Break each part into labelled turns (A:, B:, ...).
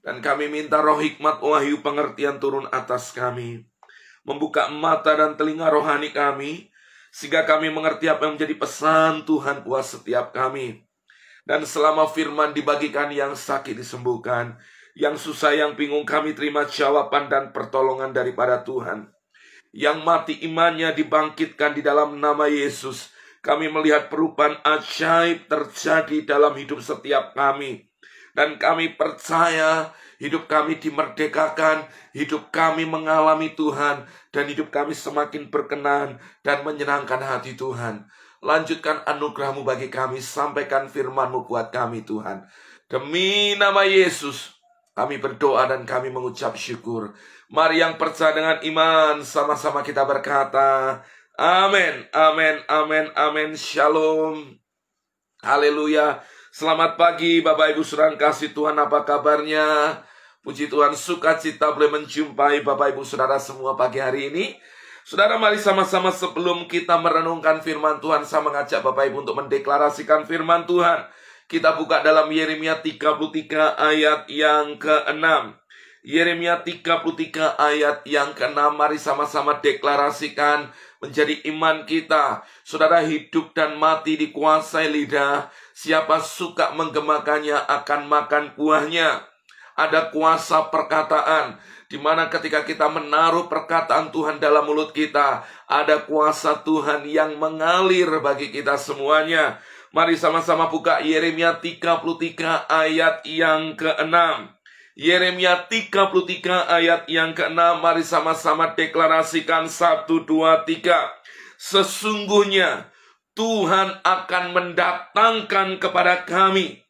A: Dan kami minta roh hikmat wahyu pengertian turun atas kami. Membuka mata dan telinga rohani kami. Sehingga kami mengerti apa yang menjadi pesan Tuhan buat setiap kami. Dan selama firman dibagikan yang sakit disembuhkan. Yang susah yang bingung kami terima jawaban dan pertolongan daripada Tuhan. Yang mati imannya dibangkitkan di dalam nama Yesus. Kami melihat perubahan ajaib terjadi dalam hidup setiap kami dan kami percaya hidup kami dimerdekakan, hidup kami mengalami Tuhan, dan hidup kami semakin berkenan dan menyenangkan hati Tuhan. Lanjutkan anugerahmu bagi kami, sampaikan firmanmu buat kami Tuhan. Demi nama Yesus, kami berdoa dan kami mengucap syukur. Mari yang percaya dengan iman, sama-sama kita berkata, Amin, amin, amin, amin, shalom. Haleluya. Selamat pagi Bapak Ibu Surang Kasih Tuhan apa kabarnya? Puji Tuhan suka cita boleh menjumpai Bapak Ibu Saudara semua pagi hari ini. Saudara mari sama-sama sebelum kita merenungkan firman Tuhan Saya mengajak Bapak Ibu untuk mendeklarasikan firman Tuhan Kita buka dalam Yeremia 33 ayat yang ke-6 Yeremia 33 ayat yang ke-6 Mari sama-sama deklarasikan menjadi iman kita. Saudara hidup dan mati dikuasai lidah. Siapa suka menggemakannya akan makan buahnya. Ada kuasa perkataan di mana ketika kita menaruh perkataan Tuhan dalam mulut kita, ada kuasa Tuhan yang mengalir bagi kita semuanya. Mari sama-sama buka Yeremia 33 ayat yang ke-6. Yeremia 33 ayat yang ke-6 mari sama-sama deklarasikan 1 2 3 Sesungguhnya Tuhan akan mendatangkan kepada kami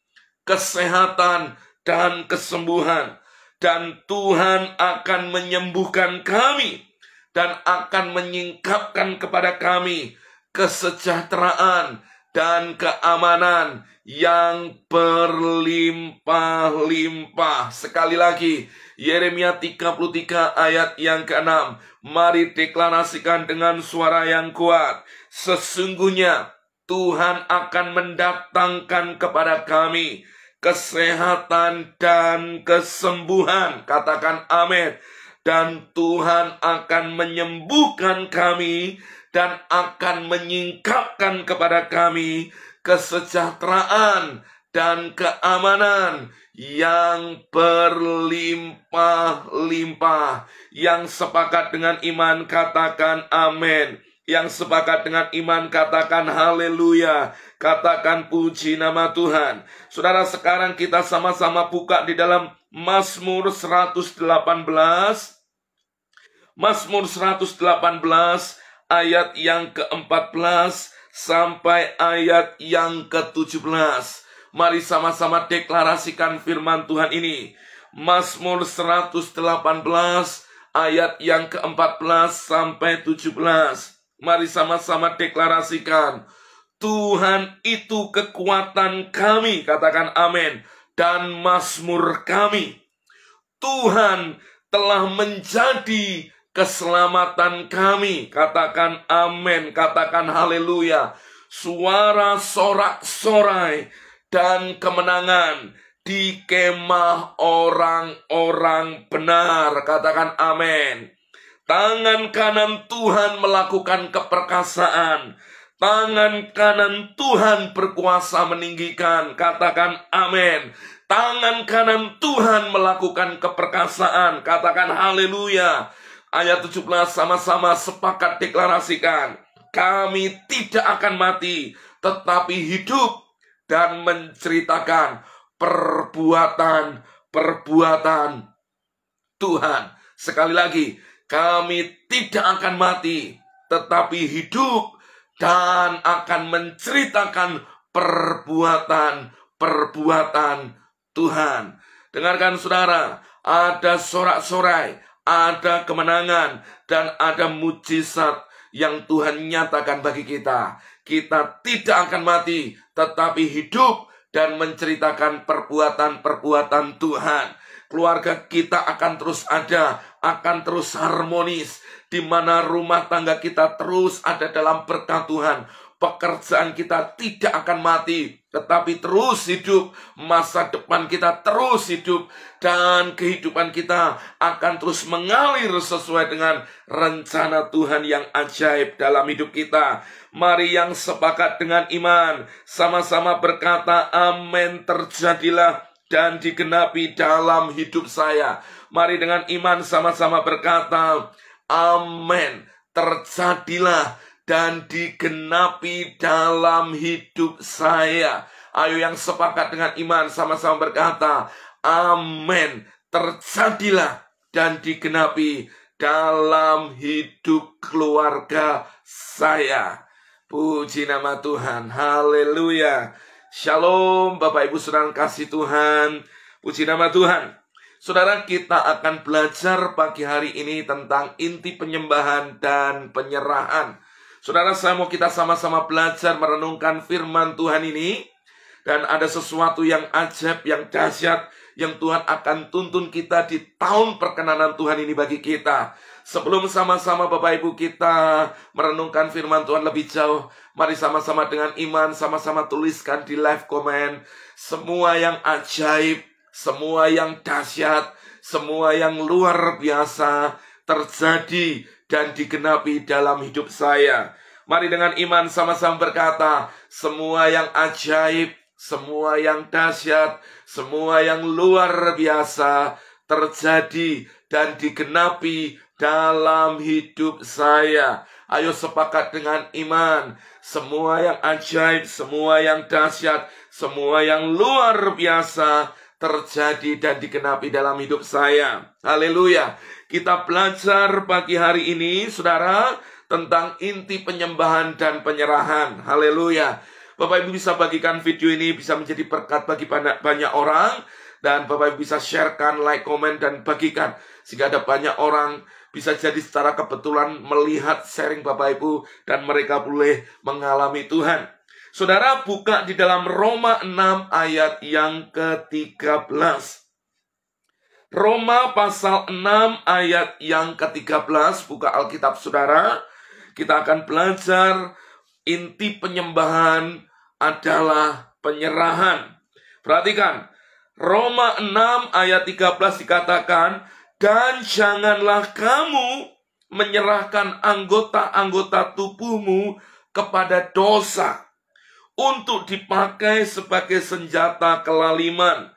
A: kesehatan dan kesembuhan dan Tuhan akan menyembuhkan kami dan akan menyingkapkan kepada kami kesejahteraan dan keamanan yang berlimpah-limpah. Sekali lagi, Yeremia 33 ayat yang ke-6. Mari deklarasikan dengan suara yang kuat. Sesungguhnya Tuhan akan mendatangkan kepada kami kesehatan dan kesembuhan. Katakan amin. Dan Tuhan akan menyembuhkan kami dan akan menyingkapkan kepada kami kesejahteraan, dan keamanan yang berlimpah-limpah. Yang sepakat dengan iman katakan amin. Yang sepakat dengan iman katakan haleluya. Katakan puji nama Tuhan. Saudara sekarang kita sama-sama buka di dalam Mazmur 118. Mazmur 118 ayat yang ke-14 sampai ayat yang ke-17. Mari sama-sama deklarasikan firman Tuhan ini. Mazmur 118 ayat yang ke-14 sampai 17. Mari sama-sama deklarasikan. Tuhan itu kekuatan kami, katakan amin, dan Mazmur kami. Tuhan telah menjadi keselamatan kami. Katakan amin, katakan haleluya. Suara sorak-sorai dan kemenangan di kemah orang-orang benar. Katakan amin. Tangan kanan Tuhan melakukan keperkasaan. Tangan kanan Tuhan berkuasa meninggikan. Katakan amin. Tangan kanan Tuhan melakukan keperkasaan. Katakan haleluya. Ayat 17 sama-sama sepakat deklarasikan. Kami tidak akan mati, tetapi hidup dan menceritakan perbuatan-perbuatan Tuhan. Sekali lagi, kami tidak akan mati, tetapi hidup dan akan menceritakan perbuatan-perbuatan Tuhan. Dengarkan saudara, ada sorak-sorai, ada kemenangan, dan ada mujizat yang Tuhan nyatakan bagi kita. Kita tidak akan mati, tetapi hidup dan menceritakan perbuatan-perbuatan Tuhan. Keluarga kita akan terus ada, akan terus harmonis, di mana rumah tangga kita terus ada dalam berkat Tuhan pekerjaan kita tidak akan mati, tetapi terus hidup. Masa depan kita terus hidup, dan kehidupan kita akan terus mengalir sesuai dengan rencana Tuhan yang ajaib dalam hidup kita. Mari yang sepakat dengan iman, sama-sama berkata, "Amin." Terjadilah dan digenapi dalam hidup saya. Mari dengan iman sama-sama berkata, "Amin." Terjadilah dan digenapi dalam hidup saya. Ayo yang sepakat dengan iman sama-sama berkata, Amin. Terjadilah dan digenapi dalam hidup keluarga saya. Puji nama Tuhan. Haleluya. Shalom Bapak Ibu Saudara kasih Tuhan. Puji nama Tuhan. Saudara kita akan belajar pagi hari ini tentang inti penyembahan dan penyerahan. Saudara, saya mau kita sama-sama belajar merenungkan firman Tuhan ini. Dan ada sesuatu yang ajaib, yang dahsyat, yang Tuhan akan tuntun kita di tahun perkenanan Tuhan ini bagi kita. Sebelum sama-sama Bapak Ibu kita merenungkan firman Tuhan lebih jauh, mari sama-sama dengan iman, sama-sama tuliskan di live comment. Semua yang ajaib, semua yang dahsyat, semua yang luar biasa terjadi dan digenapi dalam hidup saya. Mari dengan iman sama-sama berkata, semua yang ajaib, semua yang dahsyat, semua yang luar biasa terjadi dan digenapi dalam hidup saya. Ayo sepakat dengan iman, semua yang ajaib, semua yang dahsyat, semua yang luar biasa terjadi dan digenapi dalam hidup saya. Haleluya. Kita belajar pagi hari ini, saudara, tentang inti penyembahan dan penyerahan. Haleluya. Bapak Ibu bisa bagikan video ini, bisa menjadi berkat bagi banyak orang. Dan Bapak Ibu bisa sharekan, like, komen, dan bagikan. Sehingga ada banyak orang bisa jadi secara kebetulan melihat sharing Bapak Ibu. Dan mereka boleh mengalami Tuhan. Saudara buka di dalam Roma 6 ayat yang ke-13. Roma pasal 6 ayat yang ke-13, buka Alkitab saudara. Kita akan belajar inti penyembahan adalah penyerahan. Perhatikan, Roma 6 ayat 13 dikatakan, Dan janganlah kamu menyerahkan anggota-anggota tubuhmu kepada dosa untuk dipakai sebagai senjata kelaliman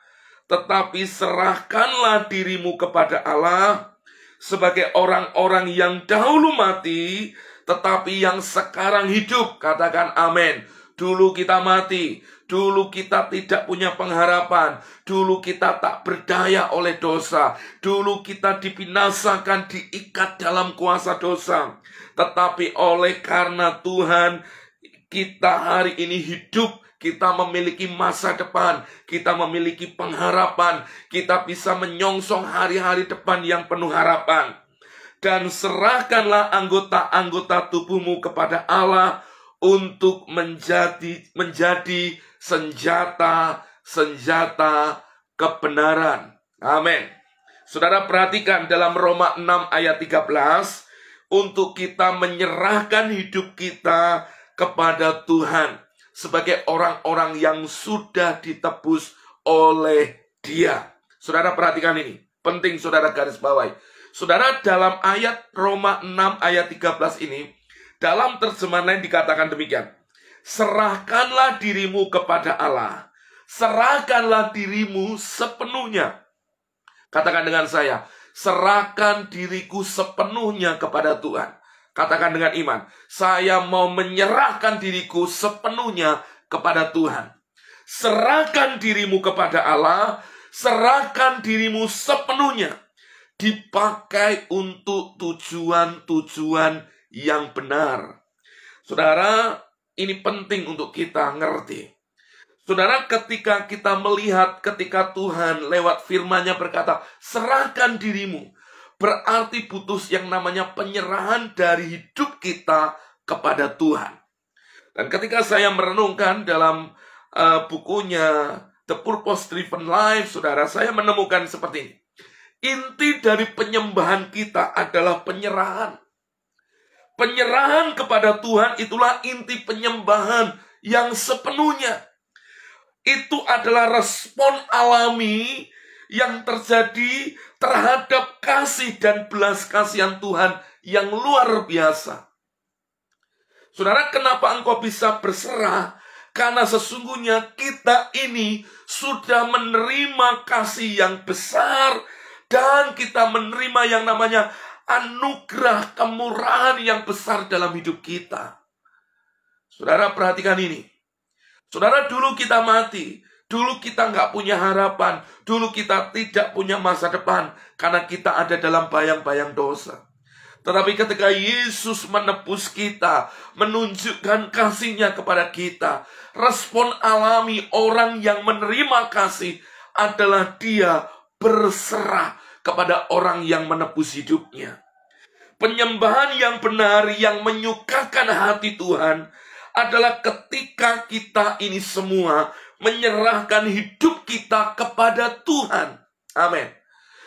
A: tetapi serahkanlah dirimu kepada Allah sebagai orang-orang yang dahulu mati, tetapi yang sekarang hidup. Katakan amin. Dulu kita mati, dulu kita tidak punya pengharapan, dulu kita tak berdaya oleh dosa, dulu kita dibinasakan, diikat dalam kuasa dosa. Tetapi oleh karena Tuhan, kita hari ini hidup kita memiliki masa depan, kita memiliki pengharapan, kita bisa menyongsong hari-hari depan yang penuh harapan. Dan serahkanlah anggota-anggota tubuhmu kepada Allah untuk menjadi menjadi senjata-senjata kebenaran. Amin. Saudara perhatikan dalam Roma 6 ayat 13 untuk kita menyerahkan hidup kita kepada Tuhan sebagai orang-orang yang sudah ditebus oleh dia. Saudara perhatikan ini, penting saudara garis bawahi. Saudara dalam ayat Roma 6 ayat 13 ini, dalam terjemahan lain dikatakan demikian. Serahkanlah dirimu kepada Allah. Serahkanlah dirimu sepenuhnya. Katakan dengan saya, serahkan diriku sepenuhnya kepada Tuhan. Katakan dengan iman, saya mau menyerahkan diriku sepenuhnya kepada Tuhan. Serahkan dirimu kepada Allah, serahkan dirimu sepenuhnya. Dipakai untuk tujuan-tujuan yang benar. Saudara, ini penting untuk kita ngerti. Saudara, ketika kita melihat ketika Tuhan lewat firman-Nya berkata, serahkan dirimu. Berarti putus yang namanya penyerahan dari hidup kita kepada Tuhan. Dan ketika saya merenungkan dalam uh, bukunya The Purpose Driven Life, saudara, saya menemukan seperti ini. Inti dari penyembahan kita adalah penyerahan. Penyerahan kepada Tuhan itulah inti penyembahan yang sepenuhnya. Itu adalah respon alami yang terjadi terhadap kasih dan belas kasihan Tuhan yang luar biasa. Saudara, kenapa engkau bisa berserah? Karena sesungguhnya kita ini sudah menerima kasih yang besar dan kita menerima yang namanya anugerah kemurahan yang besar dalam hidup kita. Saudara perhatikan ini. Saudara dulu kita mati, Dulu kita nggak punya harapan. Dulu kita tidak punya masa depan. Karena kita ada dalam bayang-bayang dosa. Tetapi ketika Yesus menebus kita, menunjukkan kasihnya kepada kita, respon alami orang yang menerima kasih adalah dia berserah kepada orang yang menebus hidupnya. Penyembahan yang benar yang menyukakan hati Tuhan adalah ketika kita ini semua menyerahkan hidup kita kepada Tuhan. Amin.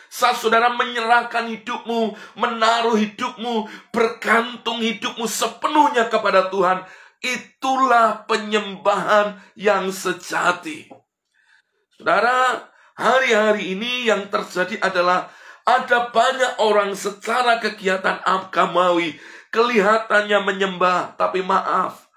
A: Saat saudara menyerahkan hidupmu, menaruh hidupmu, bergantung hidupmu sepenuhnya kepada Tuhan, itulah penyembahan yang sejati. Saudara, hari-hari ini yang terjadi adalah ada banyak orang secara kegiatan agamawi kelihatannya menyembah, tapi maaf,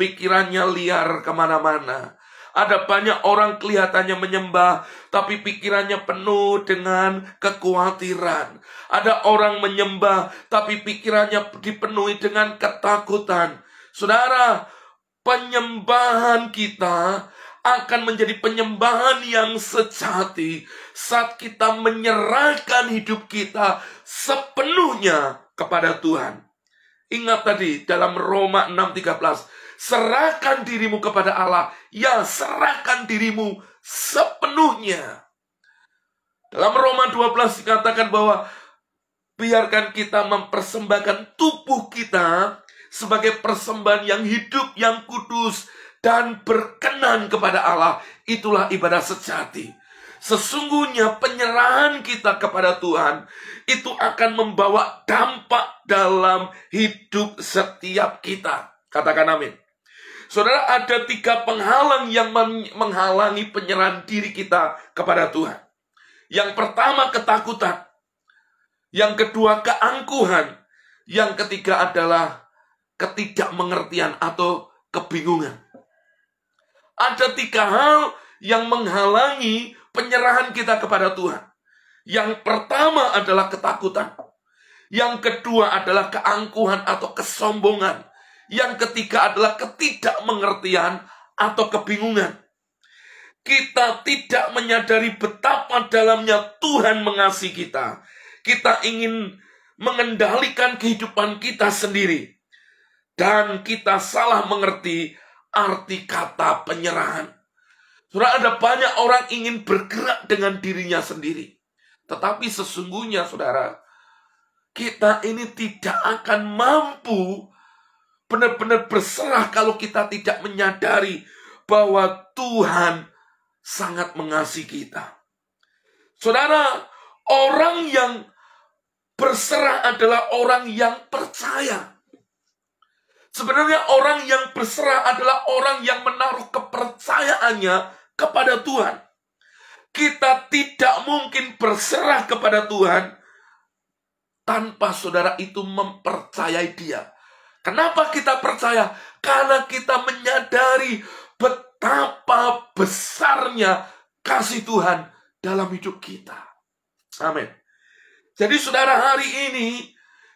A: pikirannya liar kemana-mana. Ada banyak orang kelihatannya menyembah, tapi pikirannya penuh dengan kekhawatiran. Ada orang menyembah, tapi pikirannya dipenuhi dengan ketakutan. Saudara, penyembahan kita akan menjadi penyembahan yang sejati saat kita menyerahkan hidup kita sepenuhnya kepada Tuhan. Ingat tadi dalam Roma Serahkan dirimu kepada Allah. Ya, serahkan dirimu sepenuhnya. Dalam Roma 12 dikatakan bahwa biarkan kita mempersembahkan tubuh kita sebagai persembahan yang hidup, yang kudus, dan berkenan kepada Allah. Itulah ibadah sejati. Sesungguhnya penyerahan kita kepada Tuhan itu akan membawa dampak dalam hidup setiap kita. Katakan amin. Saudara, ada tiga penghalang yang menghalangi penyerahan diri kita kepada Tuhan. Yang pertama ketakutan. Yang kedua keangkuhan. Yang ketiga adalah ketidakmengertian atau kebingungan. Ada tiga hal yang menghalangi penyerahan kita kepada Tuhan. Yang pertama adalah ketakutan. Yang kedua adalah keangkuhan atau kesombongan. Yang ketiga adalah ketidakmengertian atau kebingungan. Kita tidak menyadari betapa dalamnya Tuhan mengasihi kita. Kita ingin mengendalikan kehidupan kita sendiri. Dan kita salah mengerti arti kata penyerahan. Surah ada banyak orang ingin bergerak dengan dirinya sendiri. Tetapi sesungguhnya, saudara, kita ini tidak akan mampu benar-benar berserah kalau kita tidak menyadari bahwa Tuhan sangat mengasihi kita. Saudara, orang yang berserah adalah orang yang percaya. Sebenarnya orang yang berserah adalah orang yang menaruh kepercayaannya kepada Tuhan. Kita tidak mungkin berserah kepada Tuhan tanpa saudara itu mempercayai dia Kenapa kita percaya? Karena kita menyadari betapa besarnya kasih Tuhan dalam hidup kita. Amin. Jadi saudara hari ini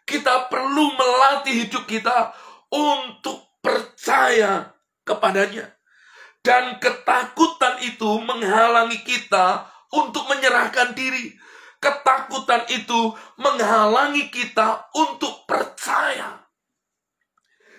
A: kita perlu melatih hidup kita untuk percaya kepadanya. Dan ketakutan itu menghalangi kita untuk menyerahkan diri. Ketakutan itu menghalangi kita untuk percaya.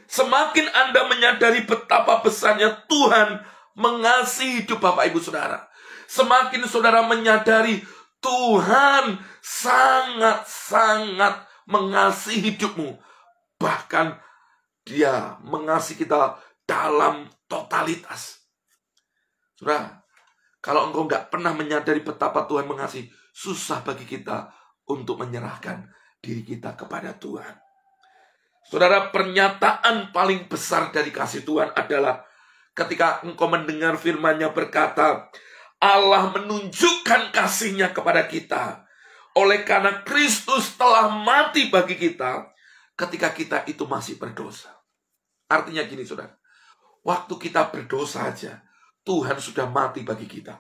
A: Semakin Anda menyadari betapa besarnya Tuhan mengasihi hidup Bapak Ibu Saudara. Semakin saudara menyadari Tuhan sangat-sangat mengasihi hidupmu. Bahkan dia mengasihi kita dalam totalitas. Saudara, kalau engkau nggak pernah menyadari betapa Tuhan mengasihi, susah bagi kita untuk menyerahkan diri kita kepada Tuhan. Saudara, pernyataan paling besar dari kasih Tuhan adalah ketika engkau mendengar firman-Nya berkata, Allah menunjukkan kasih-Nya kepada kita. Oleh karena Kristus telah mati bagi kita ketika kita itu masih berdosa. Artinya gini, saudara. Waktu kita berdosa aja, Tuhan sudah mati bagi kita.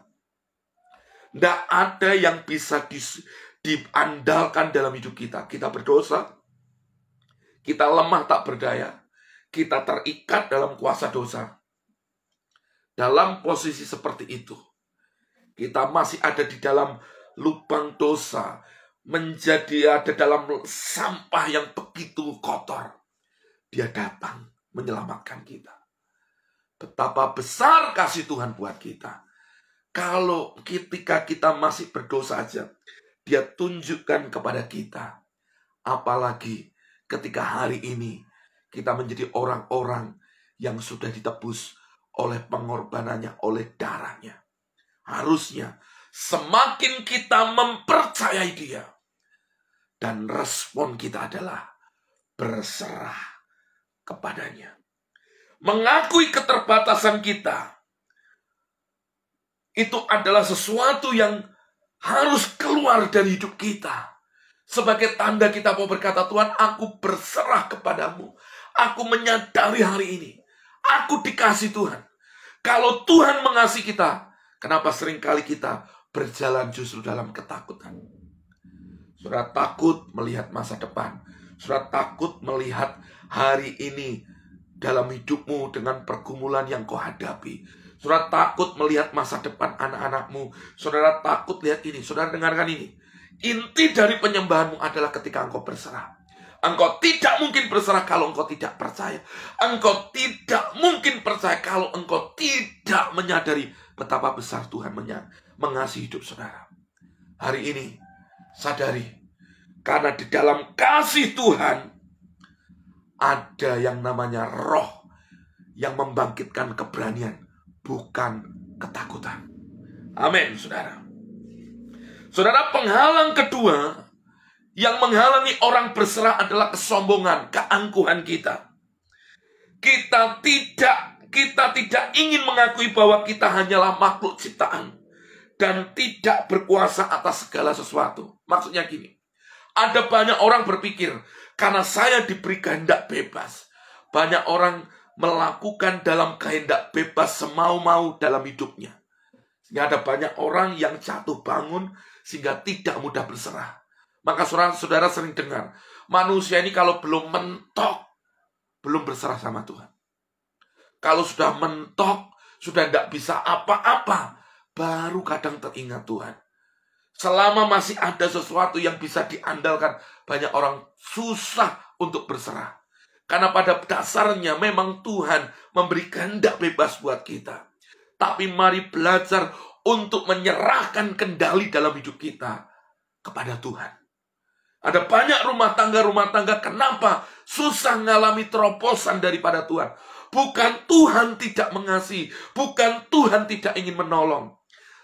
A: Tidak ada yang bisa di, diandalkan dalam hidup kita. Kita berdosa, kita lemah tak berdaya. Kita terikat dalam kuasa dosa. Dalam posisi seperti itu, kita masih ada di dalam lubang dosa, menjadi ada dalam sampah yang begitu kotor. Dia datang menyelamatkan kita. Betapa besar kasih Tuhan buat kita. Kalau ketika kita masih berdosa saja, dia tunjukkan kepada kita. Apalagi ketika hari ini kita menjadi orang-orang yang sudah ditebus oleh pengorbanannya, oleh darahnya. Harusnya semakin kita mempercayai dia dan respon kita adalah berserah kepadanya. Mengakui keterbatasan kita itu adalah sesuatu yang harus keluar dari hidup kita. Sebagai tanda kita mau berkata, Tuhan, aku berserah kepadamu. Aku menyadari hari ini. Aku dikasih Tuhan. Kalau Tuhan mengasihi kita, kenapa seringkali kita berjalan justru dalam ketakutan? Surat takut melihat masa depan. Surat takut melihat hari ini dalam hidupmu dengan pergumulan yang kau hadapi. Saudara takut melihat masa depan anak-anakmu. Saudara takut lihat ini. Saudara dengarkan ini. Inti dari penyembahanmu adalah ketika engkau berserah. Engkau tidak mungkin berserah kalau engkau tidak percaya. Engkau tidak mungkin percaya kalau engkau tidak menyadari betapa besar Tuhan mengasihi hidup saudara. Hari ini, sadari. Karena di dalam kasih Tuhan, ada yang namanya roh yang membangkitkan keberanian, bukan ketakutan. Amin, saudara. Saudara, penghalang kedua yang menghalangi orang berserah adalah kesombongan, keangkuhan kita. Kita tidak kita tidak ingin mengakui bahwa kita hanyalah makhluk ciptaan dan tidak berkuasa atas segala sesuatu. Maksudnya gini. Ada banyak orang berpikir karena saya diberi kehendak bebas. Banyak orang melakukan dalam kehendak bebas semau-mau dalam hidupnya. Sehingga ada banyak orang yang jatuh bangun sehingga tidak mudah berserah. Maka saudara-saudara sering dengar, manusia ini kalau belum mentok, belum berserah sama Tuhan. Kalau sudah mentok, sudah tidak bisa apa-apa, baru kadang teringat Tuhan. Selama masih ada sesuatu yang bisa diandalkan, banyak orang susah untuk berserah. Karena pada dasarnya memang Tuhan memberikan kehendak bebas buat kita. Tapi mari belajar untuk menyerahkan kendali dalam hidup kita kepada Tuhan. Ada banyak rumah tangga-rumah tangga kenapa susah mengalami terobosan daripada Tuhan. Bukan Tuhan tidak mengasihi, bukan Tuhan tidak ingin menolong.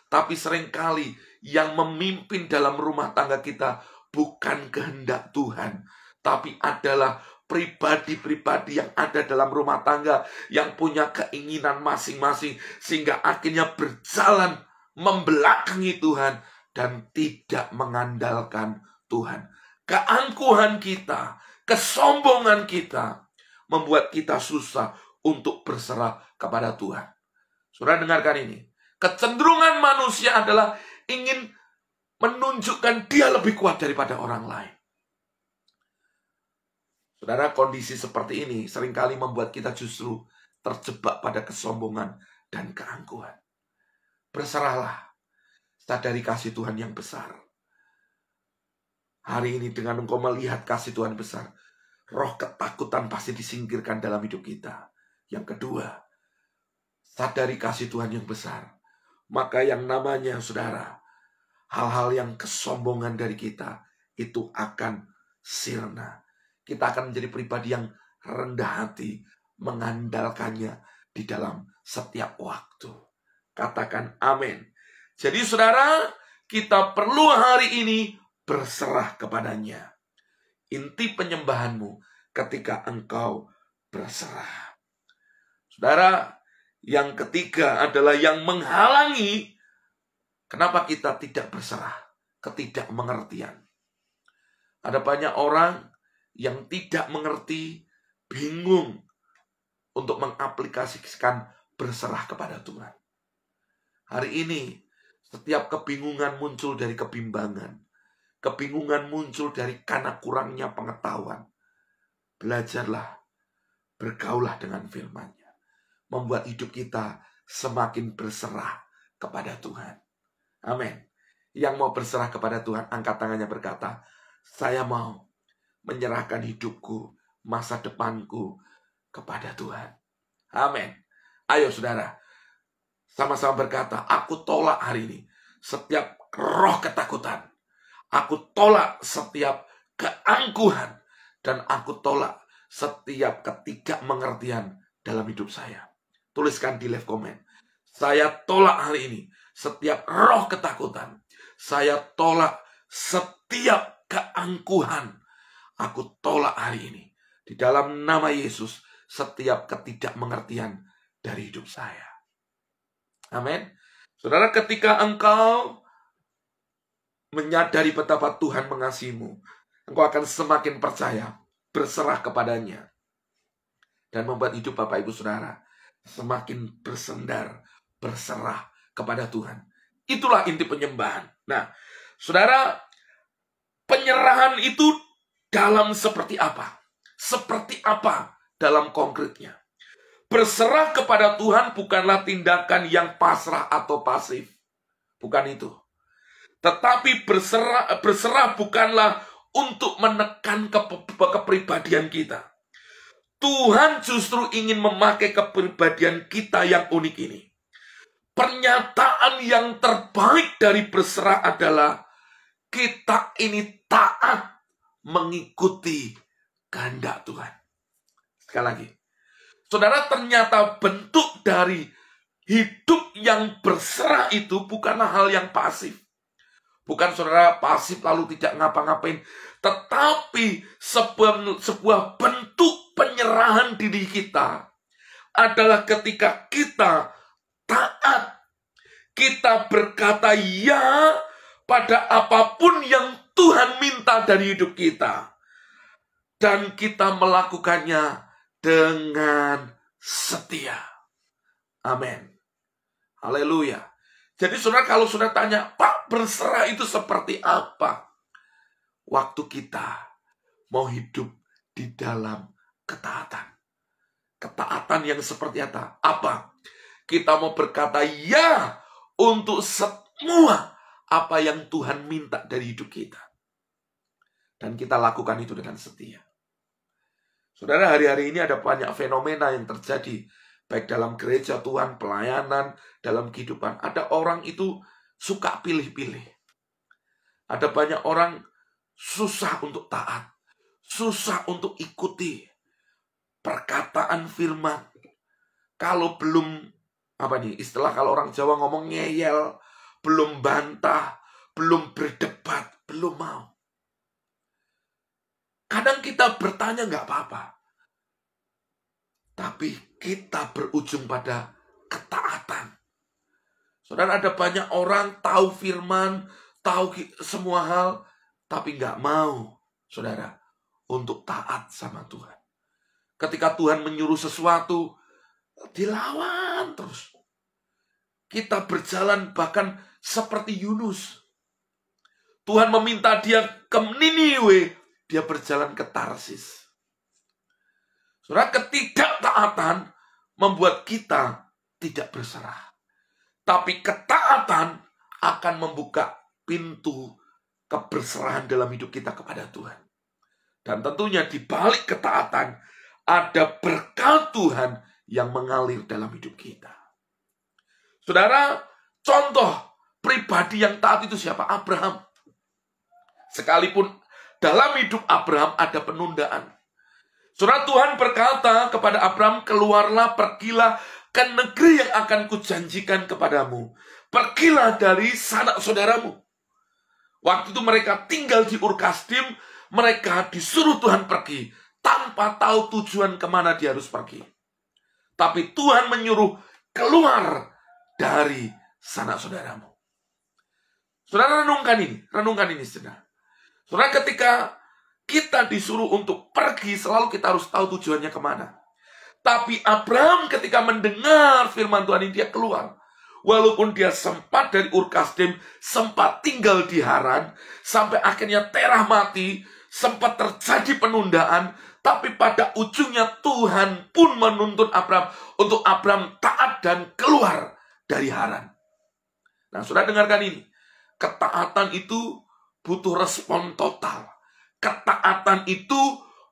A: Tapi seringkali yang memimpin dalam rumah tangga kita bukan kehendak Tuhan, tapi adalah pribadi-pribadi yang ada dalam rumah tangga yang punya keinginan masing-masing sehingga akhirnya berjalan membelakangi Tuhan dan tidak mengandalkan Tuhan. Keangkuhan kita, kesombongan kita membuat kita susah untuk berserah kepada Tuhan. Saudara dengarkan ini. Kecenderungan manusia adalah ingin menunjukkan dia lebih kuat daripada orang lain. Saudara, kondisi seperti ini seringkali membuat kita justru terjebak pada kesombongan dan keangkuhan. Berserahlah. Sadari kasih Tuhan yang besar. Hari ini dengan engkau melihat kasih Tuhan besar, roh ketakutan pasti disingkirkan dalam hidup kita. Yang kedua, sadari kasih Tuhan yang besar. Maka yang namanya saudara, hal-hal yang kesombongan dari kita itu akan sirna. Kita akan menjadi pribadi yang rendah hati, mengandalkannya di dalam setiap waktu. Katakan amin. Jadi saudara, kita perlu hari ini berserah kepadanya. Inti penyembahanmu ketika engkau berserah. Saudara, yang ketiga adalah yang menghalangi kenapa kita tidak berserah, ketidakmengertian. Ada banyak orang yang tidak mengerti, bingung untuk mengaplikasikan berserah kepada Tuhan. Hari ini, setiap kebingungan muncul dari kebimbangan. Kebingungan muncul dari karena kurangnya pengetahuan. Belajarlah, bergaulah dengan firman-Nya. Membuat hidup kita semakin berserah kepada Tuhan. Amin. Yang mau berserah kepada Tuhan, angkat tangannya berkata, saya mau menyerahkan hidupku, masa depanku kepada Tuhan. Amin. Ayo saudara, sama-sama berkata, aku tolak hari ini setiap roh ketakutan. Aku tolak setiap keangkuhan. Dan aku tolak setiap ketiga mengertian dalam hidup saya. Tuliskan di left comment. Saya tolak hari ini setiap roh ketakutan. Saya tolak setiap keangkuhan. Aku tolak hari ini. Di dalam nama Yesus, setiap ketidakmengertian dari hidup saya. Amin. Saudara, ketika engkau menyadari betapa Tuhan mengasihimu, engkau akan semakin percaya, berserah kepadanya. Dan membuat hidup Bapak Ibu Saudara semakin bersendar, berserah kepada Tuhan. Itulah inti penyembahan. Nah, Saudara, penyerahan itu dalam seperti apa? Seperti apa dalam konkretnya? Berserah kepada Tuhan bukanlah tindakan yang pasrah atau pasif. Bukan itu. Tetapi berserah, berserah bukanlah untuk menekan ke, kepribadian kita. Tuhan justru ingin memakai kepribadian kita yang unik ini. Pernyataan yang terbaik dari berserah adalah kita ini taat mengikuti kehendak Tuhan. Sekali lagi, Saudara, ternyata bentuk dari hidup yang berserah itu bukanlah hal yang pasif. Bukan saudara pasif lalu tidak ngapa-ngapain. Tetapi sebuah, sebuah bentuk penyerahan diri kita adalah ketika kita taat. Kita berkata ya pada apapun yang Tuhan minta dari hidup kita. Dan kita melakukannya dengan setia. Amin. Haleluya. Jadi saudara kalau sudah tanya, Pak berserah itu seperti apa? Waktu kita mau hidup di dalam ketaatan. Ketaatan yang seperti apa? Apa? Kita mau berkata ya untuk semua apa yang Tuhan minta dari hidup kita. Dan kita lakukan itu dengan setia. Saudara, hari-hari ini ada banyak fenomena yang terjadi. Baik dalam gereja Tuhan, pelayanan, dalam kehidupan. Ada orang itu suka pilih-pilih. Ada banyak orang susah untuk taat. Susah untuk ikuti perkataan firman. Kalau belum, apa nih, istilah kalau orang Jawa ngomong ngeyel, belum bantah, belum berdebat, belum mau. Kadang kita bertanya nggak apa-apa. Tapi kita berujung pada ketaatan. Saudara ada banyak orang tahu firman, tahu semua hal, tapi nggak mau, saudara, untuk taat sama Tuhan. Ketika Tuhan menyuruh sesuatu, dilawan terus. Kita berjalan bahkan seperti Yunus. Tuhan meminta dia ke Niniwe, dia berjalan ke Tarsis. Saudara, ketidaktaatan membuat kita tidak berserah. Tapi ketaatan akan membuka pintu keberserahan dalam hidup kita kepada Tuhan. Dan tentunya di balik ketaatan ada berkat Tuhan yang mengalir dalam hidup kita. Saudara, contoh pribadi yang taat itu siapa? Abraham. Sekalipun dalam hidup Abraham ada penundaan. Surat Tuhan berkata kepada Abraham, keluarlah, pergilah ke negeri yang akan kujanjikan kepadamu. Pergilah dari sanak saudaramu. Waktu itu mereka tinggal di Urkastim, mereka disuruh Tuhan pergi tanpa tahu tujuan kemana dia harus pergi. Tapi Tuhan menyuruh keluar dari sanak saudaramu. Saudara renungkan ini, renungkan ini saudara. Saudara ketika kita disuruh untuk pergi, selalu kita harus tahu tujuannya kemana. Tapi Abraham ketika mendengar firman Tuhan ini, dia keluar. Walaupun dia sempat dari Urkastim, sempat tinggal di Haran, sampai akhirnya Terah mati, sempat terjadi penundaan, tapi pada ujungnya Tuhan pun menuntun Abraham untuk Abraham taat dan keluar dari Haran. Nah, sudah dengarkan ini. Ketaatan itu butuh respon total. Ketaatan itu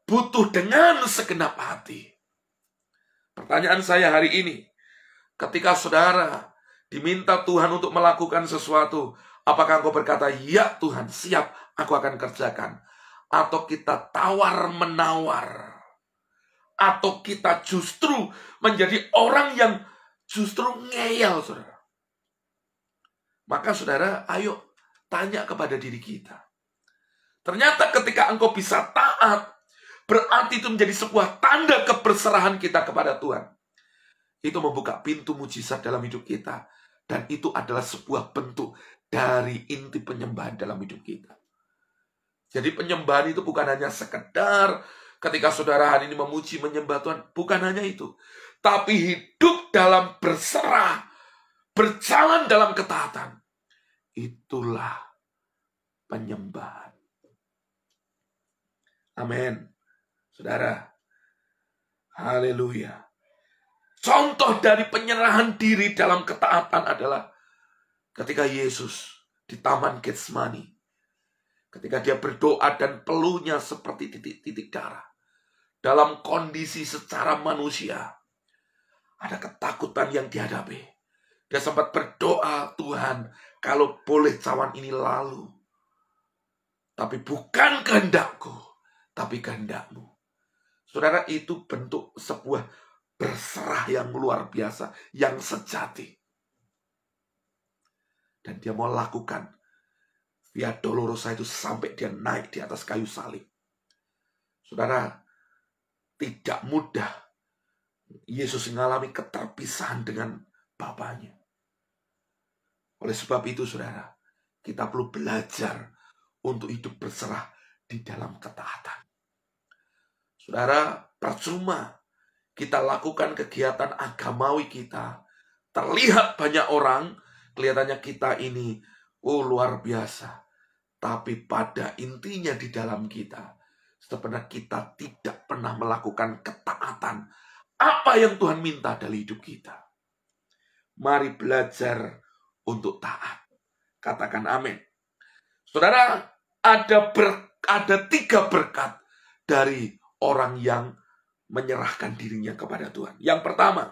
A: butuh dengan segenap hati. Pertanyaan saya hari ini, ketika saudara diminta Tuhan untuk melakukan sesuatu, apakah engkau berkata, "Ya Tuhan, siap, aku akan kerjakan." Atau kita tawar-menawar? Atau kita justru menjadi orang yang justru ngeyel, saudara? Maka saudara, ayo Tanya kepada diri kita. Ternyata ketika engkau bisa taat, berarti itu menjadi sebuah tanda keberserahan kita kepada Tuhan. Itu membuka pintu mujizat dalam hidup kita. Dan itu adalah sebuah bentuk dari inti penyembahan dalam hidup kita. Jadi penyembahan itu bukan hanya sekedar ketika saudara hari ini memuji menyembah Tuhan. Bukan hanya itu. Tapi hidup dalam berserah. Berjalan dalam ketaatan. Itulah penyembahan. Amin. Saudara, haleluya. Contoh dari penyerahan diri dalam ketaatan adalah ketika Yesus di Taman Getsemani. Ketika dia berdoa dan pelunya seperti titik-titik darah. Dalam kondisi secara manusia. Ada ketakutan yang dihadapi. Dia sempat berdoa, Tuhan, kalau boleh cawan ini lalu. Tapi bukan kehendakku, tapi kehendakmu. Saudara, itu bentuk sebuah berserah yang luar biasa, yang sejati. Dan dia mau lakukan Via Dolorosa itu sampai dia naik di atas kayu salib. Saudara, tidak mudah Yesus mengalami keterpisahan dengan Bapaknya. Oleh sebab itu, saudara, kita perlu belajar untuk hidup berserah di dalam ketaatan. Saudara, percuma kita lakukan kegiatan agamawi kita. Terlihat banyak orang, kelihatannya kita ini, oh luar biasa. Tapi pada intinya di dalam kita, sebenarnya kita tidak pernah melakukan ketaatan. Apa yang Tuhan minta dari hidup kita? Mari belajar untuk taat. Katakan amin. Saudara, ada ber, ada tiga berkat dari orang yang menyerahkan dirinya kepada Tuhan. Yang pertama,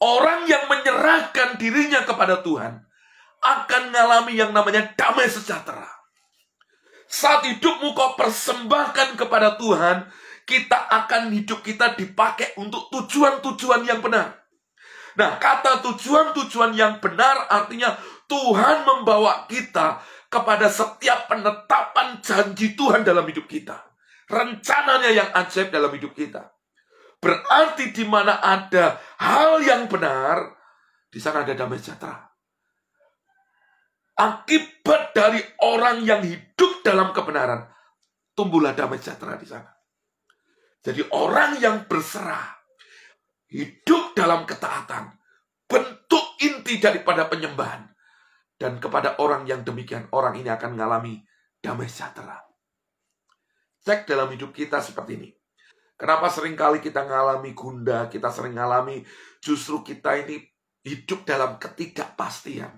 A: orang yang menyerahkan dirinya kepada Tuhan akan mengalami yang namanya damai sejahtera. Saat hidupmu kau persembahkan kepada Tuhan, kita akan hidup kita dipakai untuk tujuan-tujuan yang benar. Nah, kata tujuan-tujuan yang benar artinya Tuhan membawa kita kepada setiap penetapan janji Tuhan dalam hidup kita. Rencananya yang ajaib dalam hidup kita. Berarti di mana ada hal yang benar, di sana ada damai sejahtera akibat dari orang yang hidup dalam kebenaran, tumbuhlah damai sejahtera di sana. Jadi orang yang
B: berserah
A: hidup dalam ketaatan, bentuk inti daripada penyembahan. Dan kepada orang yang demikian, orang ini akan mengalami damai sejahtera. Cek dalam hidup kita seperti ini. Kenapa seringkali kita mengalami gunda, kita sering mengalami justru kita ini hidup dalam ketidakpastian.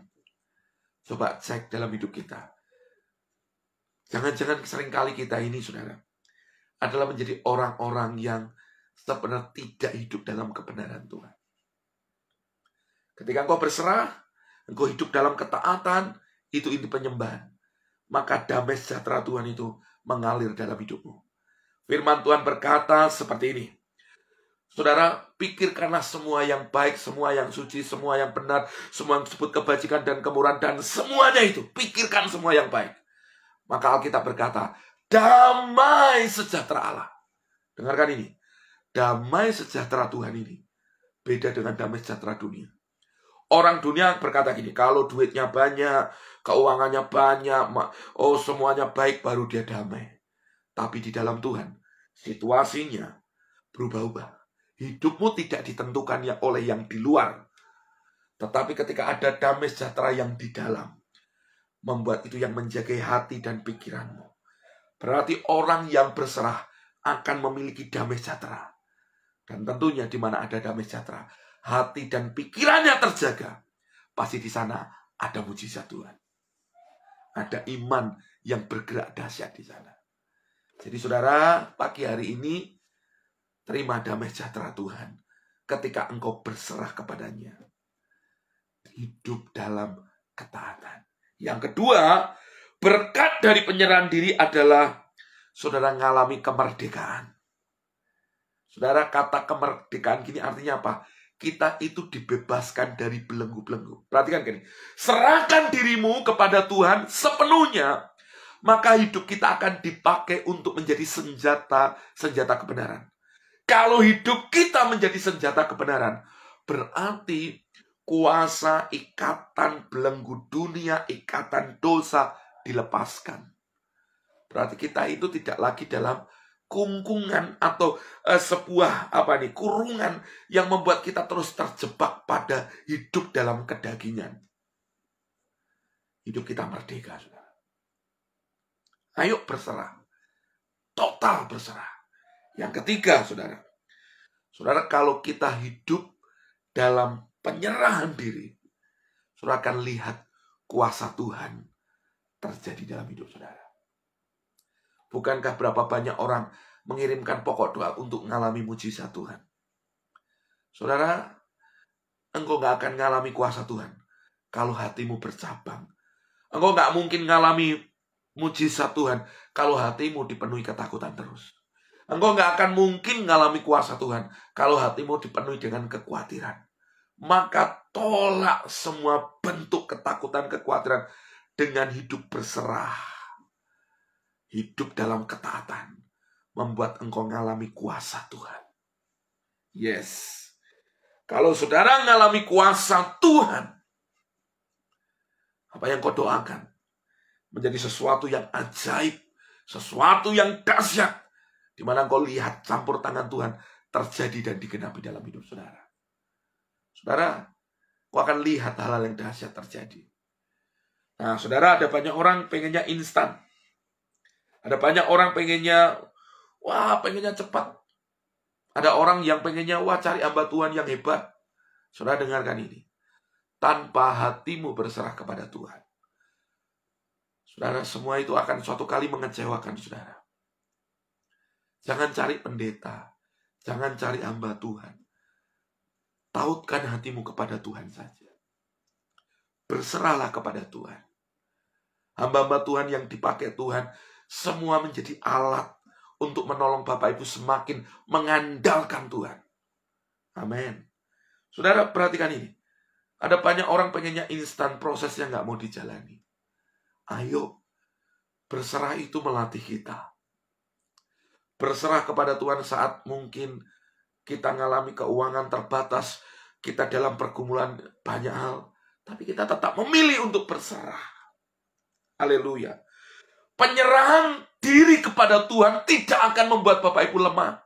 A: Coba cek dalam hidup kita. Jangan-jangan seringkali kita ini, saudara, adalah menjadi orang-orang yang sebenarnya tidak hidup dalam kebenaran Tuhan. Ketika engkau berserah, engkau hidup dalam ketaatan, itu inti penyembahan. Maka damai sejahtera Tuhan itu mengalir dalam hidupmu. Firman Tuhan berkata seperti ini. Saudara, pikirkanlah semua yang baik, semua yang suci, semua yang benar, semua yang disebut kebajikan dan kemurahan, dan semuanya itu. Pikirkan semua yang baik. Maka Alkitab berkata, damai sejahtera Allah. Dengarkan ini damai sejahtera Tuhan ini beda dengan damai sejahtera dunia. Orang dunia berkata gini, kalau duitnya banyak, keuangannya banyak, oh semuanya baik baru dia damai. Tapi di dalam Tuhan, situasinya berubah-ubah. Hidupmu tidak ditentukan ya oleh yang di luar. Tetapi ketika ada damai sejahtera yang di dalam, membuat itu yang menjaga hati dan pikiranmu. Berarti orang yang berserah akan memiliki damai sejahtera. Dan tentunya di mana ada damai sejahtera, hati dan pikirannya terjaga. Pasti di sana ada mujizat Tuhan. Ada iman yang bergerak dahsyat di sana. Jadi saudara, pagi hari ini terima damai sejahtera Tuhan ketika engkau berserah kepadanya. Hidup dalam ketaatan. Yang kedua, berkat dari penyerahan diri adalah saudara mengalami kemerdekaan. Saudara, kata kemerdekaan gini artinya apa? Kita itu dibebaskan dari belenggu-belenggu. Perhatikan gini, serahkan dirimu kepada Tuhan sepenuhnya, maka hidup kita akan dipakai untuk menjadi senjata senjata kebenaran. Kalau hidup kita menjadi senjata kebenaran, berarti kuasa ikatan belenggu dunia, ikatan dosa dilepaskan. Berarti kita itu tidak lagi dalam kungkungan atau uh, sebuah apa nih kurungan yang membuat kita terus terjebak pada hidup dalam kedagingan. Hidup kita merdeka, saudara. Ayo berserah. Total berserah. Yang ketiga, saudara. Saudara, kalau kita hidup dalam penyerahan diri, saudara akan lihat kuasa Tuhan terjadi dalam hidup saudara. Bukankah berapa banyak orang mengirimkan pokok doa untuk mengalami mujizat Tuhan? Saudara, engkau nggak akan mengalami kuasa Tuhan kalau hatimu bercabang. Engkau nggak mungkin mengalami mujizat Tuhan kalau hatimu dipenuhi ketakutan terus. Engkau nggak akan mungkin mengalami kuasa Tuhan kalau hatimu dipenuhi dengan kekhawatiran. Maka tolak semua bentuk ketakutan, kekhawatiran dengan hidup berserah hidup dalam ketaatan, membuat engkau mengalami kuasa Tuhan. Yes. Kalau saudara mengalami kuasa Tuhan, apa yang kau doakan menjadi sesuatu yang ajaib, sesuatu yang dahsyat, di mana kau lihat campur tangan Tuhan terjadi dan digenapi dalam hidup saudara. Saudara, kau akan lihat hal-hal yang dahsyat terjadi. Nah, saudara, ada banyak orang pengennya instan. Ada banyak orang pengennya, wah pengennya cepat. Ada orang yang pengennya, wah cari hamba Tuhan yang hebat. Saudara dengarkan ini. Tanpa hatimu berserah kepada Tuhan. Saudara, semua itu akan suatu kali mengecewakan saudara. Jangan cari pendeta. Jangan cari hamba Tuhan. Tautkan hatimu kepada Tuhan saja. Berserahlah kepada Tuhan. Hamba-hamba Tuhan yang dipakai Tuhan semua menjadi alat untuk menolong Bapak Ibu semakin mengandalkan Tuhan. Amin. Saudara perhatikan ini. Ada banyak orang pengennya instan proses yang nggak mau dijalani. Ayo, berserah itu melatih kita. Berserah kepada Tuhan saat mungkin kita ngalami keuangan terbatas, kita dalam pergumulan banyak hal, tapi kita tetap memilih untuk berserah. Haleluya. Penyerahan diri kepada Tuhan tidak akan membuat Bapak Ibu lemah.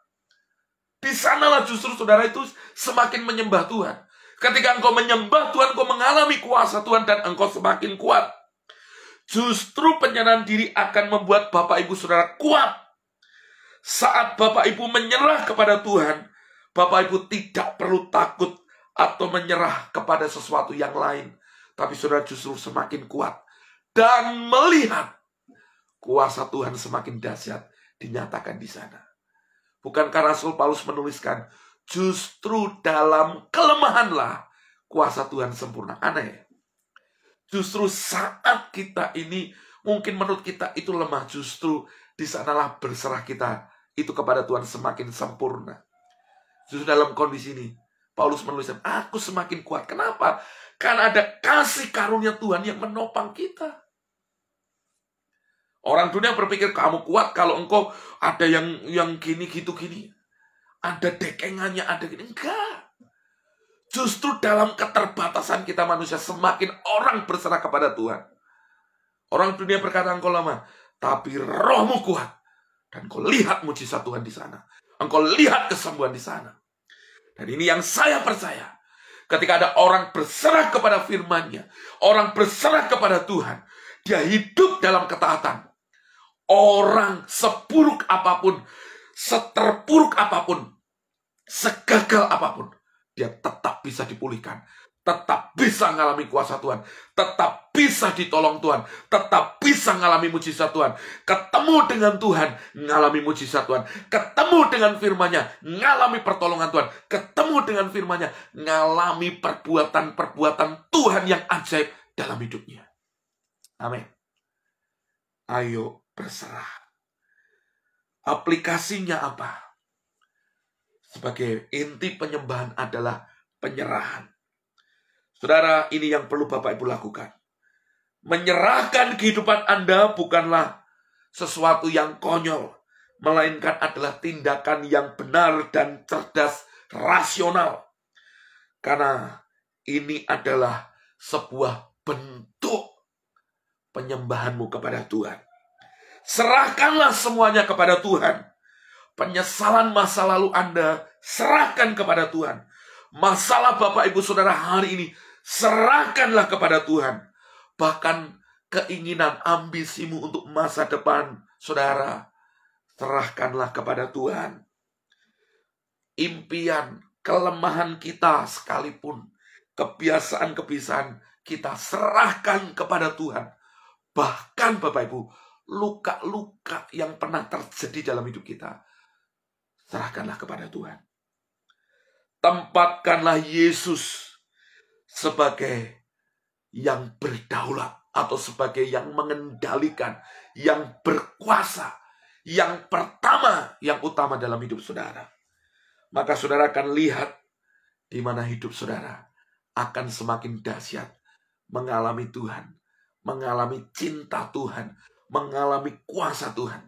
A: Di sanalah justru saudara itu semakin menyembah Tuhan. Ketika engkau menyembah Tuhan, engkau mengalami kuasa Tuhan dan engkau semakin kuat. Justru penyerahan diri akan membuat Bapak Ibu Saudara kuat. Saat Bapak Ibu menyerah kepada Tuhan, Bapak Ibu tidak perlu takut atau menyerah kepada sesuatu yang lain. Tapi Saudara justru semakin kuat. Dan melihat Kuasa Tuhan semakin dahsyat dinyatakan di sana. Bukankah Rasul Paulus menuliskan, justru dalam kelemahanlah kuasa Tuhan sempurna. Aneh Justru saat kita ini, mungkin menurut kita itu lemah, justru di sanalah berserah kita itu kepada Tuhan semakin sempurna. Justru dalam kondisi ini, Paulus menuliskan, aku semakin kuat. Kenapa? Karena ada kasih karunia Tuhan yang menopang kita. Orang dunia berpikir kamu kuat kalau engkau ada yang yang gini gitu gini. Ada dekengannya, ada gini. Enggak. Justru dalam keterbatasan kita manusia semakin orang berserah kepada Tuhan. Orang dunia berkata engkau lama, tapi rohmu kuat. Dan engkau lihat mujizat Tuhan di sana. Engkau lihat kesembuhan di sana. Dan ini yang saya percaya. Ketika ada orang berserah kepada firmannya. Orang berserah kepada Tuhan. Dia hidup dalam ketaatan orang sepuruk apapun, seterpuruk apapun, segagal apapun, dia tetap bisa dipulihkan. Tetap bisa mengalami kuasa Tuhan. Tetap bisa ditolong Tuhan. Tetap bisa mengalami mujizat Tuhan. Ketemu dengan Tuhan, mengalami mujizat Tuhan. Ketemu dengan firmanya, mengalami pertolongan Tuhan. Ketemu dengan firmanya, mengalami perbuatan-perbuatan Tuhan yang ajaib dalam hidupnya. Amin. Ayo berserah. Aplikasinya apa? Sebagai inti penyembahan adalah penyerahan. Saudara, ini yang perlu Bapak Ibu lakukan. Menyerahkan kehidupan Anda bukanlah sesuatu yang konyol, melainkan adalah tindakan yang benar dan cerdas rasional. Karena ini adalah sebuah bentuk penyembahanmu kepada Tuhan serahkanlah semuanya kepada Tuhan. Penyesalan masa lalu Anda, serahkan kepada Tuhan. Masalah Bapak Ibu Saudara hari ini, serahkanlah kepada Tuhan. Bahkan keinginan ambisimu untuk masa depan, saudara, serahkanlah kepada Tuhan. Impian, kelemahan kita sekalipun, kebiasaan-kebiasaan kita serahkan kepada Tuhan. Bahkan Bapak Ibu, luka-luka yang pernah terjadi dalam hidup kita, serahkanlah kepada Tuhan. Tempatkanlah Yesus sebagai yang berdaulat atau sebagai yang mengendalikan, yang berkuasa, yang pertama, yang utama dalam hidup saudara. Maka saudara akan lihat di mana hidup saudara akan semakin dahsyat mengalami Tuhan, mengalami cinta Tuhan, mengalami kuasa Tuhan.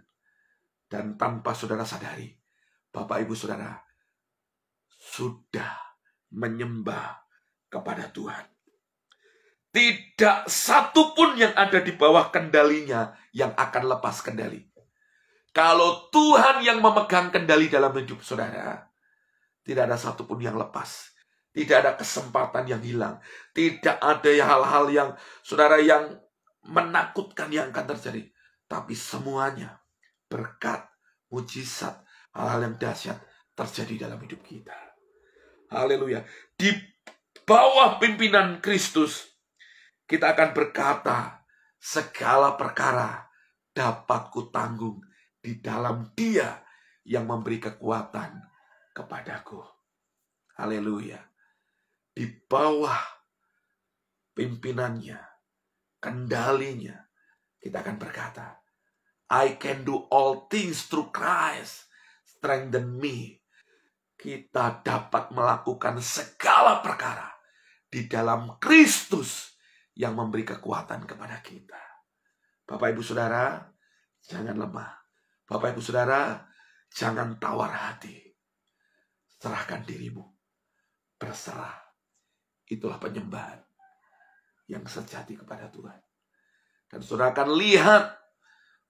A: Dan tanpa saudara sadari, Bapak Ibu Saudara sudah menyembah kepada Tuhan. Tidak satu pun yang ada di bawah kendalinya yang akan lepas kendali. Kalau Tuhan yang memegang kendali dalam hidup saudara, tidak ada satu pun yang lepas. Tidak ada kesempatan yang hilang. Tidak ada hal-hal yang saudara yang menakutkan yang akan terjadi. Tapi semuanya berkat, mujizat, hal-hal yang dahsyat terjadi dalam hidup kita. Haleluya. Di bawah pimpinan Kristus, kita akan berkata, segala perkara dapat kutanggung di dalam dia yang memberi kekuatan kepadaku. Haleluya. Di bawah pimpinannya, kendalinya, kita akan berkata, I can do all things through Christ, strengthen me. Kita dapat melakukan segala perkara di dalam Kristus yang memberi kekuatan kepada kita. Bapak Ibu Saudara, jangan lemah. Bapak Ibu Saudara, jangan tawar hati. Serahkan dirimu. Berserah. Itulah penyembahan yang sejati kepada Tuhan. Dan saudara akan lihat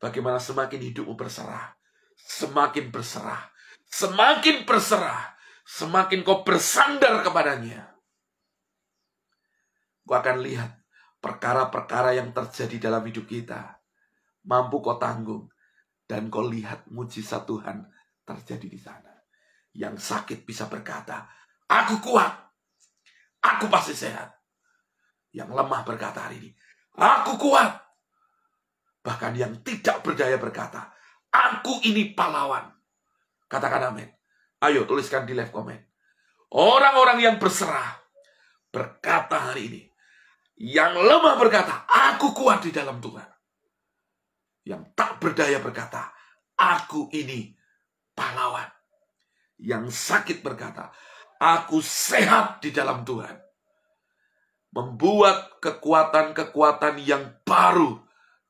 A: bagaimana semakin hidupmu berserah, semakin berserah, semakin berserah, semakin kau bersandar kepadanya. Kau akan lihat perkara-perkara yang terjadi dalam hidup kita. Mampu kau tanggung. Dan kau lihat mujizat Tuhan terjadi di sana. Yang sakit bisa berkata, aku kuat, aku pasti sehat. Yang lemah berkata hari ini, aku kuat. Bahkan yang tidak berdaya berkata, aku ini pahlawan. Katakan amin. Ayo tuliskan di live comment. Orang-orang yang berserah berkata hari ini, yang lemah berkata, aku kuat di dalam Tuhan. Yang tak berdaya berkata, aku ini pahlawan. Yang sakit berkata, aku sehat di dalam Tuhan membuat kekuatan-kekuatan yang baru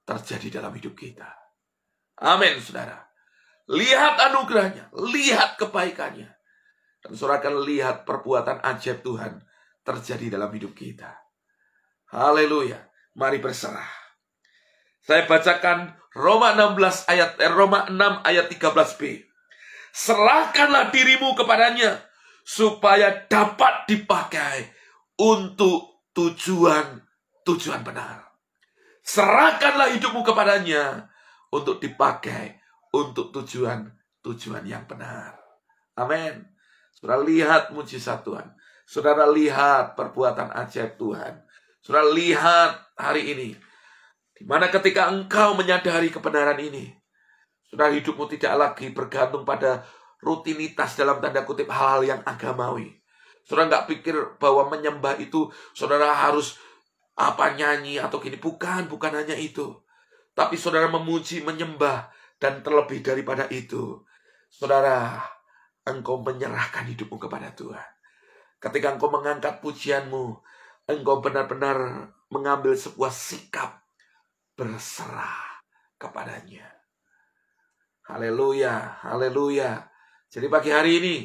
A: terjadi dalam hidup kita. Amin, saudara. Lihat anugerahnya, lihat kebaikannya. Dan saudara akan lihat perbuatan ajaib Tuhan terjadi dalam hidup kita. Haleluya. Mari berserah. Saya bacakan Roma 16 ayat eh, Roma 6 ayat 13b. Serahkanlah dirimu kepadanya supaya dapat dipakai untuk tujuan tujuan benar. Serahkanlah hidupmu kepadanya untuk dipakai untuk tujuan tujuan yang benar. Amin. Saudara lihat mujizat Tuhan. Saudara lihat perbuatan ajaib Tuhan. Saudara lihat hari ini. Dimana ketika engkau menyadari kebenaran ini. Saudara hidupmu tidak lagi bergantung pada rutinitas dalam tanda kutip hal-hal yang agamawi. Saudara nggak pikir bahwa menyembah itu saudara harus apa nyanyi atau gini. Bukan, bukan hanya itu. Tapi saudara memuji, menyembah, dan terlebih daripada itu. Saudara, engkau menyerahkan hidupmu kepada Tuhan. Ketika engkau mengangkat pujianmu, engkau benar-benar mengambil sebuah sikap berserah kepadanya. Haleluya, haleluya. Jadi pagi hari ini,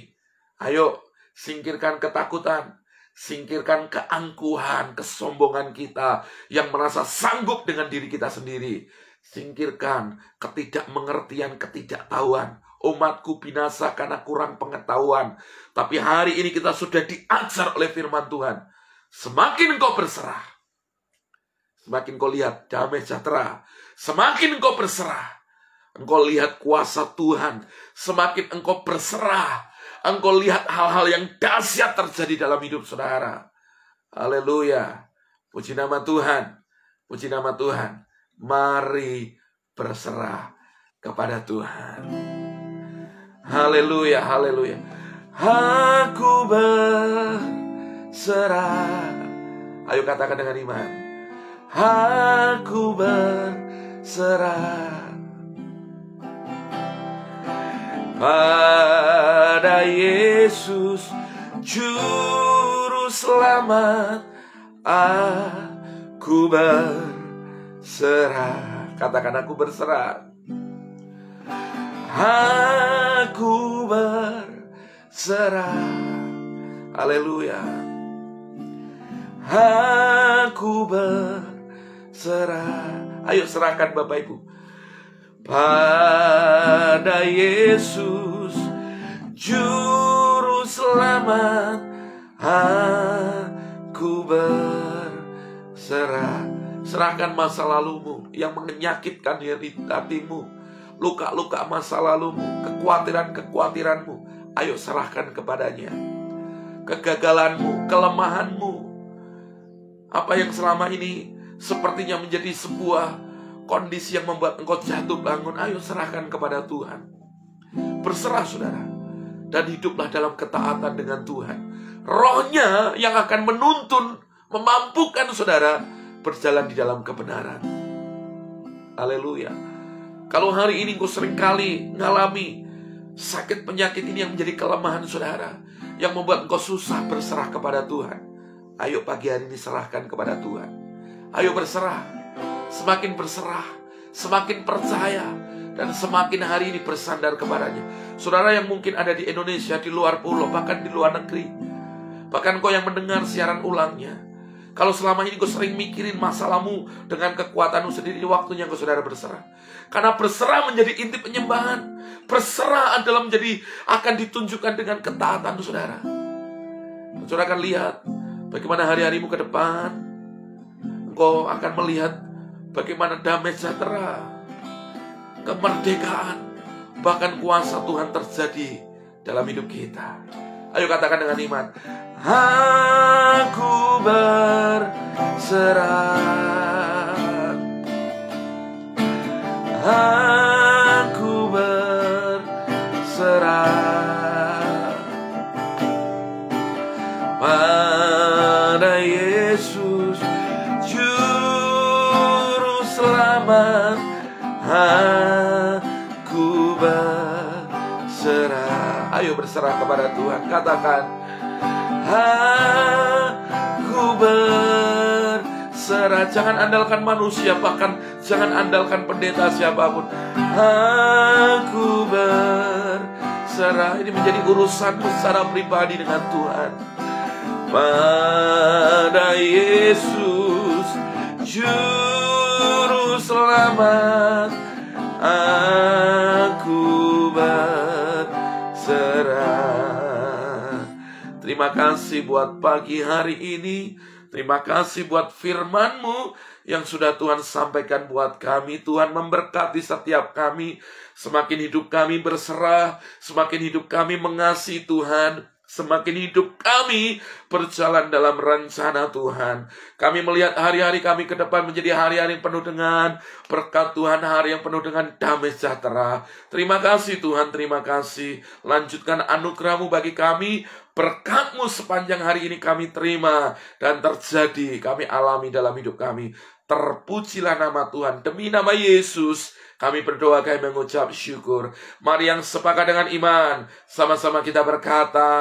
A: ayo singkirkan ketakutan, singkirkan keangkuhan, kesombongan kita yang merasa sanggup dengan diri kita sendiri. Singkirkan ketidakmengertian, ketidaktahuan. Umatku binasa karena kurang pengetahuan. Tapi hari ini kita sudah diajar oleh firman Tuhan. Semakin engkau berserah, semakin engkau lihat damai sejahtera, semakin engkau berserah, engkau lihat kuasa Tuhan, semakin engkau berserah, Engkau lihat hal-hal yang dahsyat terjadi dalam hidup saudara. Haleluya. Puji nama Tuhan. Puji nama Tuhan. Mari berserah kepada Tuhan. Haleluya, haleluya.
B: Aku berserah.
A: Ayo katakan dengan iman.
B: Aku berserah. Ah kepada Yesus Juru selamat Aku
A: berserah Katakan aku berserah
B: Aku berserah Haleluya Aku berserah
A: Ayo serahkan Bapak Ibu
B: Pada Yesus juru selamat aku berserah
A: serahkan masa lalumu yang menyakitkan hatimu luka-luka masa lalumu kekhawatiran-kekhawatiranmu ayo serahkan kepadanya kegagalanmu kelemahanmu apa yang selama ini sepertinya menjadi sebuah kondisi yang membuat engkau jatuh bangun ayo serahkan kepada Tuhan berserah saudara dan hiduplah dalam ketaatan dengan Tuhan. Rohnya yang akan menuntun, memampukan saudara berjalan di dalam kebenaran. Haleluya. Kalau hari ini engkau seringkali ngalami sakit penyakit ini yang menjadi kelemahan saudara, yang membuat engkau susah berserah kepada Tuhan. Ayo pagi hari ini serahkan kepada Tuhan. Ayo berserah. Semakin berserah, semakin percaya, dan semakin hari ini bersandar kepadanya. Saudara yang mungkin ada di Indonesia, di luar pulau, bahkan di luar negeri, bahkan kau yang mendengar siaran ulangnya, kalau selama ini kau sering mikirin masalahmu dengan kekuatanmu sendiri, waktunya kau saudara berserah. Karena berserah menjadi inti penyembahan. Berserah adalah menjadi akan ditunjukkan dengan ketaatan saudara. saudara akan lihat bagaimana hari-harimu ke depan. Engkau akan melihat bagaimana damai sejahtera kemerdekaan, bahkan kuasa Tuhan terjadi dalam hidup kita. Ayo katakan
B: dengan iman, aku berserah, aku berserah.
A: berserah kepada Tuhan. Katakan, aku berserah. Jangan andalkan manusia, bahkan jangan andalkan pendeta siapapun.
B: Aku berserah. Ini menjadi urusanku secara pribadi dengan Tuhan. Pada Yesus, Juru Selamat. Aku
A: Terima kasih buat pagi hari ini. Terima kasih buat firman-Mu yang sudah Tuhan sampaikan buat kami. Tuhan memberkati setiap kami. Semakin hidup kami berserah, semakin hidup kami mengasihi Tuhan, Semakin hidup kami berjalan dalam rencana Tuhan. Kami melihat hari-hari kami ke depan menjadi hari-hari penuh dengan berkat Tuhan, hari yang penuh dengan damai sejahtera. Terima kasih Tuhan, terima kasih. Lanjutkan anugerahmu bagi kami, Berkatmu sepanjang hari ini kami terima dan terjadi kami alami dalam hidup kami. Terpujilah nama Tuhan. Demi nama Yesus, kami berdoa kami mengucap syukur. Mari yang sepakat dengan iman, sama-sama kita berkata,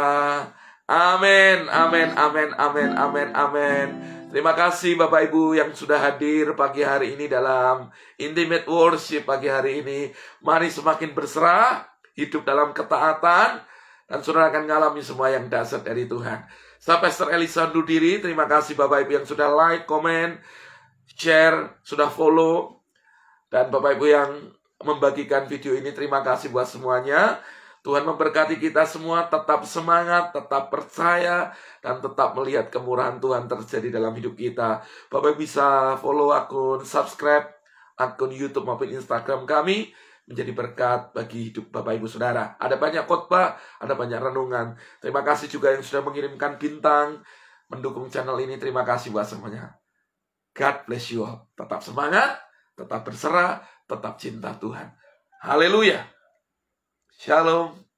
A: Amin, amin, amin, amin, amin, amin. Terima kasih Bapak Ibu yang sudah hadir pagi hari ini dalam Intimate Worship pagi hari ini. Mari semakin berserah, hidup dalam ketaatan, dan saudara akan mengalami semua yang dasar dari Tuhan. Saya Pastor Elisa undur diri. Terima kasih Bapak Ibu yang sudah like, komen, share, sudah follow. Dan Bapak Ibu yang membagikan video ini, terima kasih buat semuanya. Tuhan memberkati kita semua tetap semangat, tetap percaya, dan tetap melihat kemurahan Tuhan terjadi dalam hidup kita. Bapak bisa follow akun, subscribe akun YouTube maupun Instagram kami menjadi berkat bagi hidup Bapak Ibu Saudara. Ada banyak khotbah, ada banyak renungan. Terima kasih juga yang sudah mengirimkan bintang mendukung channel ini. Terima kasih buat semuanya. God bless you all. Tetap semangat, tetap berserah, tetap cinta Tuhan.
B: Haleluya. Shalom.